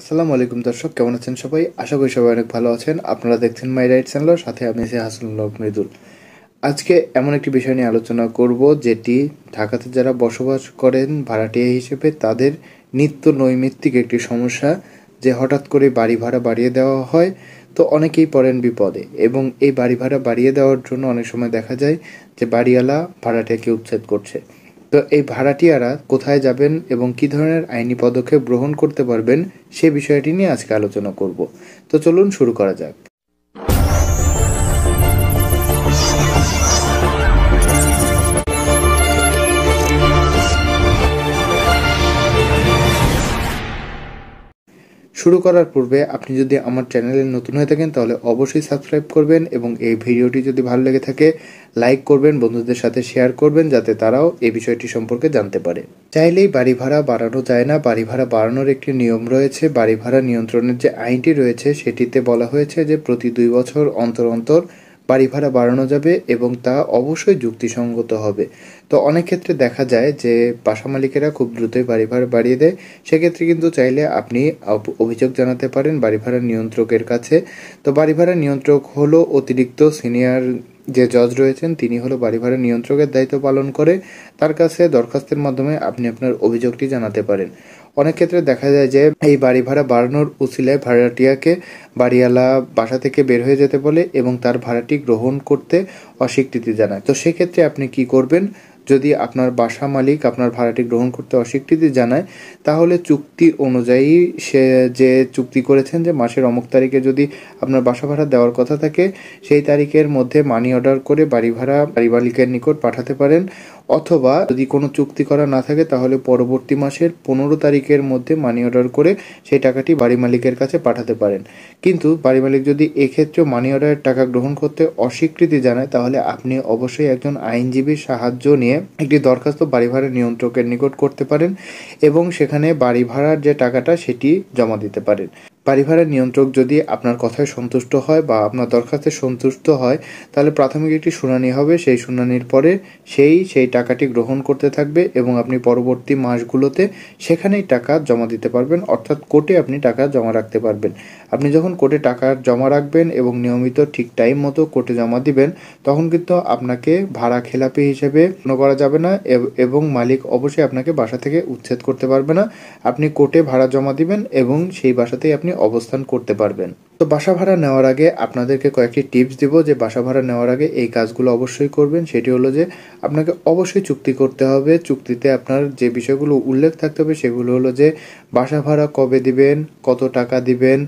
আসসালামু আলাইকুম দর্শক কেমন আছেন সবাই আশা করি সবাই অনেক ভালো আছেন আপনারা দেখছেন মাই রাইট চ্যানেল সাথে আমি সে হাসানুল্লাহ মৃদুল আজকে এমন একটি বিষয় নিয়ে আলোচনা করব যেটি ঢাকাতে যারা বসবাস করেন ভাড়াটিয়া হিসেবে তাদের নিত্য নৈমিত্তিক একটি সমস্যা যে হঠাৎ করে বাড়ি ভাড়া বাড়িয়ে দেওয়া হয় তো অনেকেই পড়েন বিপদে এবং এই বাড়ি ভাড়া বাড়িয়ে দেওয়ার জন্য অনেক সময় দেখা যায় যে বাড়িওয়ালা ভাড়াটিয়াকে উচ্ছেদ করছে তো এই ভাড়াটিয়ারা কোথায় যাবেন এবং কি ধরনের আইনি পদক্ষেপ গ্রহণ করতে পারবেন সে বিষয়টি নিয়ে আজকে আলোচনা করব তো চলুন শুরু করা যাক শুরু করার পূর্বে আপনি যদি আমার চ্যানেলে নতুন হয়ে থাকেন তাহলে অবশ্যই সাবস্ক্রাইব করবেন এবং এই ভিডিওটি যদি ভালো লেগে থাকে লাইক করবেন বন্ধুদের সাথে শেয়ার করবেন যাতে তারাও এই বিষয়টি সম্পর্কে জানতে পারে চাইলেই বাড়ি ভাড়া বাড়ানো যায় না বাড়ি ভাড়া বাড়ানোর একটি নিয়ম রয়েছে বাড়ি ভাড়া নিয়ন্ত্রণের যে আইনটি রয়েছে সেটিতে বলা হয়েছে যে প্রতি দুই বছর অন্তর অন্তর বাড়ি ভাড়া বাড়ানো যাবে এবং তা অবশ্যই যুক্তিসঙ্গত হবে তো অনেক ক্ষেত্রে দেখা যায় যে বাসা মালিকেরা খুব দ্রুতই বাড়ি ভাড়া বাড়িয়ে দেয় সেক্ষেত্রে কিন্তু চাইলে আপনি অভিযোগ জানাতে পারেন বাড়ি ভাড়া নিয়ন্ত্রকের কাছে তো বাড়ি ভাড়া নিয়ন্ত্রক হলো অতিরিক্ত সিনিয়র যে জজ রয়েছেন তিনি হলো বাড়ি ভাড়া নিয়ন্ত্রকের দায়িত্ব পালন করে তার কাছে দরখাস্তের মাধ্যমে আপনি আপনার অভিযোগটি জানাতে পারেন অনেক ক্ষেত্রে দেখা যায় যে এই বাড়ি ভাড়া বাড়ানোর উচিলায় ভাড়াটিয়াকে বাড়িওয়ালা বাসা থেকে বের হয়ে যেতে বলে এবং তার ভাড়াটি গ্রহণ করতে অস্বীকৃতি জানায় তো সেক্ষেত্রে আপনি কি করবেন যদি আপনার বাসা মালিক আপনার ভাড়াটি গ্রহণ করতে অস্বীকৃতি জানায় তাহলে চুক্তি অনুযায়ী সে যে চুক্তি করেছেন যে মাসের অমুক তারিখে যদি আপনার বাসা ভাড়া দেওয়ার কথা থাকে সেই তারিখের মধ্যে মানি অর্ডার করে বাড়ি ভাড়া বাড়ি মালিকের নিকট পাঠাতে পারেন অথবা যদি কোনো চুক্তি করা না থাকে তাহলে পরবর্তী মাসের পনেরো তারিখের মধ্যে মানি অর্ডার করে সেই টাকাটি বাড়ি মালিকের কাছে পাঠাতে পারেন কিন্তু বাড়ি মালিক যদি এক্ষেত্রে মানি অর্ডারের টাকা গ্রহণ করতে অস্বীকৃতি জানায় তাহলে আপনি অবশ্যই একজন আইনজীবীর সাহায্য নিয়ে নিয়ে একটি দরখাস্ত বাড়ি ভাড়া নিয়ন্ত্রকের নিকট করতে পারেন এবং সেখানে বাড়ি ভাড়ার যে টাকাটা সেটি জমা দিতে পারেন বাড়ি ভাড়া নিয়ন্ত্রক যদি আপনার কথায় সন্তুষ্ট হয় বা আপনার দরখাস্তে সন্তুষ্ট হয় তাহলে প্রাথমিক একটি শুনানি হবে সেই শুনানির পরে সেই সেই টাকাটি গ্রহণ করতে থাকবে এবং আপনি পরবর্তী মাসগুলোতে সেখানেই টাকা জমা দিতে পারবেন অর্থাৎ কোর্টে আপনি টাকা জমা রাখতে পারবেন আপনি যখন কোর্টে টাকা জমা রাখবেন এবং নিয়মিত ঠিক টাইম মতো কোর্টে জমা দিবেন তখন কিন্তু আপনাকে ভাড়া খেলাপি হিসেবে গণ্য করা যাবে না এবং মালিক অবশ্যই আপনাকে বাসা থেকে উচ্ছেদ করতে পারবে না আপনি কোর্টে ভাড়া জমা দিবেন এবং সেই বাসাতেই আপনি অবস্থান করতে পারবেন তো বাসা ভাড়া নেওয়ার আগে আপনাদেরকে কয়েকটি টিপস দিব যে বাসা ভাড়া নেওয়ার আগে এই কাজগুলো অবশ্যই করবেন সেটি হলো যে আপনাকে অবশ্যই চুক্তি করতে হবে চুক্তিতে আপনার যে বিষয়গুলো উল্লেখ থাকতে হবে সেগুলো হলো যে বাসা ভাড়া কবে দিবেন কত টাকা দিবেন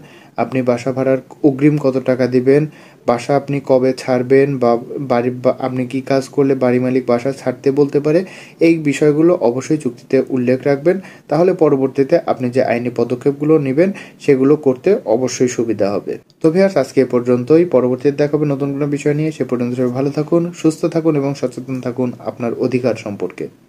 আপনি বাসা ভাড়ার অগ্রিম কত টাকা দিবেন বাসা আপনি কবে ছাড়বেন বা বাড়ি আপনি কি কাজ করলে বাড়ি মালিক বাসা ছাড়তে বলতে পারে এই বিষয়গুলো অবশ্যই চুক্তিতে উল্লেখ রাখবেন তাহলে পরবর্তীতে আপনি যে আইনি পদক্ষেপগুলো নেবেন সেগুলো করতে অবশ্যই সুবিধা হবে তো ভিয়ার্স আজকে এ পর্যন্তই পরবর্তীতে দেখা হবে নতুন কোনো বিষয় নিয়ে সে পর্যন্ত সবাই ভালো থাকুন সুস্থ থাকুন এবং সচেতন থাকুন আপনার অধিকার সম্পর্কে